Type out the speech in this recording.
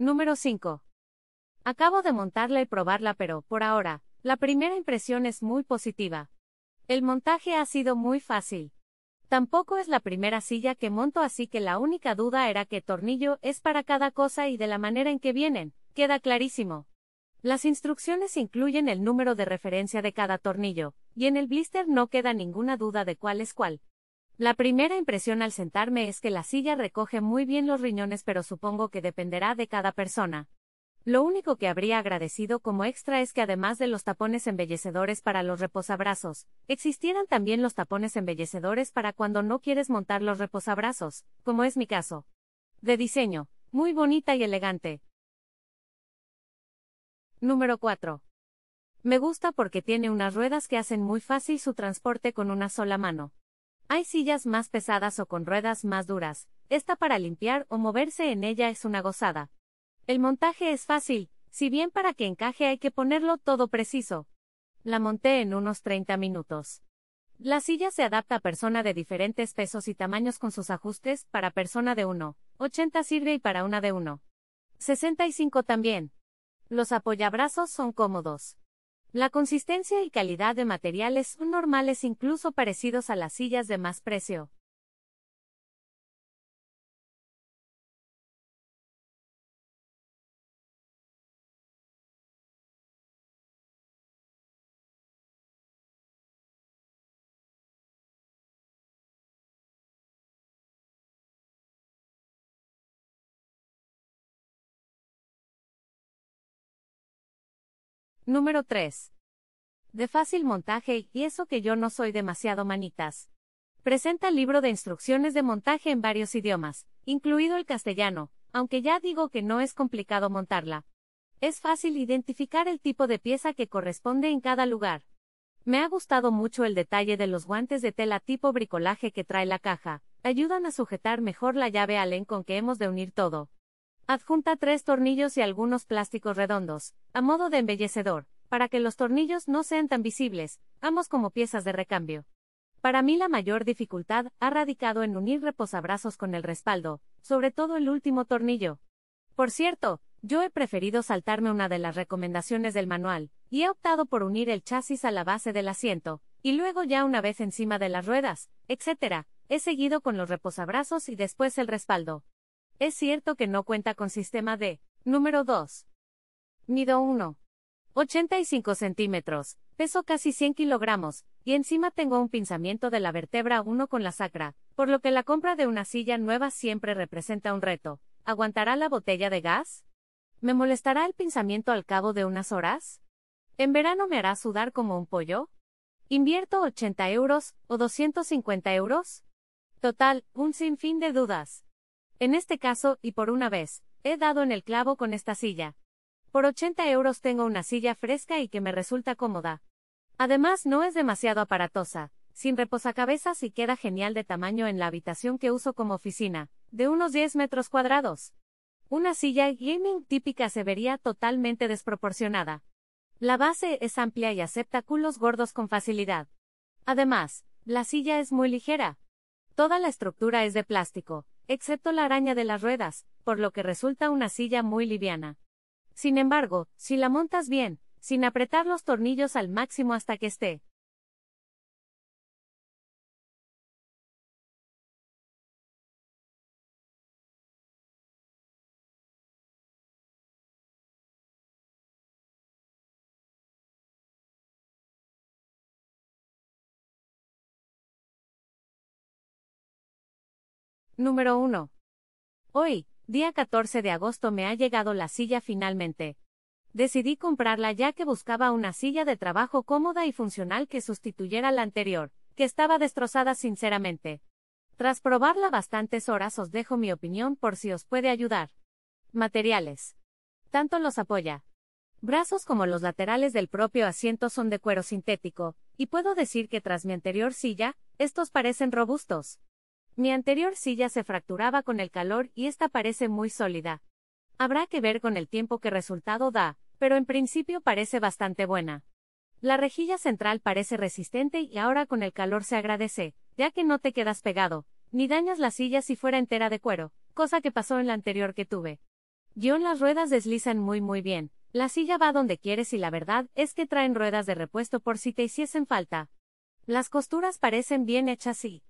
Número 5. Acabo de montarla y probarla, pero, por ahora, la primera impresión es muy positiva. El montaje ha sido muy fácil. Tampoco es la primera silla que monto, así que la única duda era qué tornillo es para cada cosa y de la manera en que vienen, queda clarísimo. Las instrucciones incluyen el número de referencia de cada tornillo, y en el blister no queda ninguna duda de cuál es cuál. La primera impresión al sentarme es que la silla recoge muy bien los riñones pero supongo que dependerá de cada persona. Lo único que habría agradecido como extra es que además de los tapones embellecedores para los reposabrazos, existieran también los tapones embellecedores para cuando no quieres montar los reposabrazos, como es mi caso. De diseño, muy bonita y elegante. Número 4. Me gusta porque tiene unas ruedas que hacen muy fácil su transporte con una sola mano. Hay sillas más pesadas o con ruedas más duras, esta para limpiar o moverse en ella es una gozada. El montaje es fácil, si bien para que encaje hay que ponerlo todo preciso. La monté en unos 30 minutos. La silla se adapta a persona de diferentes pesos y tamaños con sus ajustes, para persona de 1.80 sirve y para una de 1.65 también. Los apoyabrazos son cómodos. La consistencia y calidad de materiales son normales incluso parecidos a las sillas de más precio. Número 3. De fácil montaje, y eso que yo no soy demasiado manitas. Presenta libro de instrucciones de montaje en varios idiomas, incluido el castellano, aunque ya digo que no es complicado montarla. Es fácil identificar el tipo de pieza que corresponde en cada lugar. Me ha gustado mucho el detalle de los guantes de tela tipo bricolaje que trae la caja, ayudan a sujetar mejor la llave Allen con que hemos de unir todo. Adjunta tres tornillos y algunos plásticos redondos, a modo de embellecedor, para que los tornillos no sean tan visibles, ambos como piezas de recambio. Para mí la mayor dificultad ha radicado en unir reposabrazos con el respaldo, sobre todo el último tornillo. Por cierto, yo he preferido saltarme una de las recomendaciones del manual, y he optado por unir el chasis a la base del asiento, y luego ya una vez encima de las ruedas, etc., he seguido con los reposabrazos y después el respaldo. Es cierto que no cuenta con sistema de número 2. Mido 1. 85 centímetros, peso casi 100 kilogramos, y encima tengo un pinzamiento de la vértebra 1 con la sacra, por lo que la compra de una silla nueva siempre representa un reto. ¿Aguantará la botella de gas? ¿Me molestará el pinzamiento al cabo de unas horas? ¿En verano me hará sudar como un pollo? ¿Invierto 80 euros o 250 euros? Total, un sinfín de dudas. En este caso, y por una vez, he dado en el clavo con esta silla. Por 80 euros tengo una silla fresca y que me resulta cómoda. Además, no es demasiado aparatosa, sin reposacabezas y queda genial de tamaño en la habitación que uso como oficina, de unos 10 metros cuadrados. Una silla gaming típica se vería totalmente desproporcionada. La base es amplia y acepta culos gordos con facilidad. Además, la silla es muy ligera. Toda la estructura es de plástico, excepto la araña de las ruedas, por lo que resulta una silla muy liviana. Sin embargo, si la montas bien, sin apretar los tornillos al máximo hasta que esté Número 1. Hoy, día 14 de agosto me ha llegado la silla finalmente. Decidí comprarla ya que buscaba una silla de trabajo cómoda y funcional que sustituyera la anterior, que estaba destrozada sinceramente. Tras probarla bastantes horas os dejo mi opinión por si os puede ayudar. Materiales. Tanto los apoya. Brazos como los laterales del propio asiento son de cuero sintético, y puedo decir que tras mi anterior silla, estos parecen robustos. Mi anterior silla se fracturaba con el calor y esta parece muy sólida. Habrá que ver con el tiempo que resultado da, pero en principio parece bastante buena. La rejilla central parece resistente y ahora con el calor se agradece, ya que no te quedas pegado, ni dañas la silla si fuera entera de cuero, cosa que pasó en la anterior que tuve. Guión las ruedas deslizan muy muy bien, la silla va donde quieres y la verdad es que traen ruedas de repuesto por si te hiciesen falta. Las costuras parecen bien hechas y,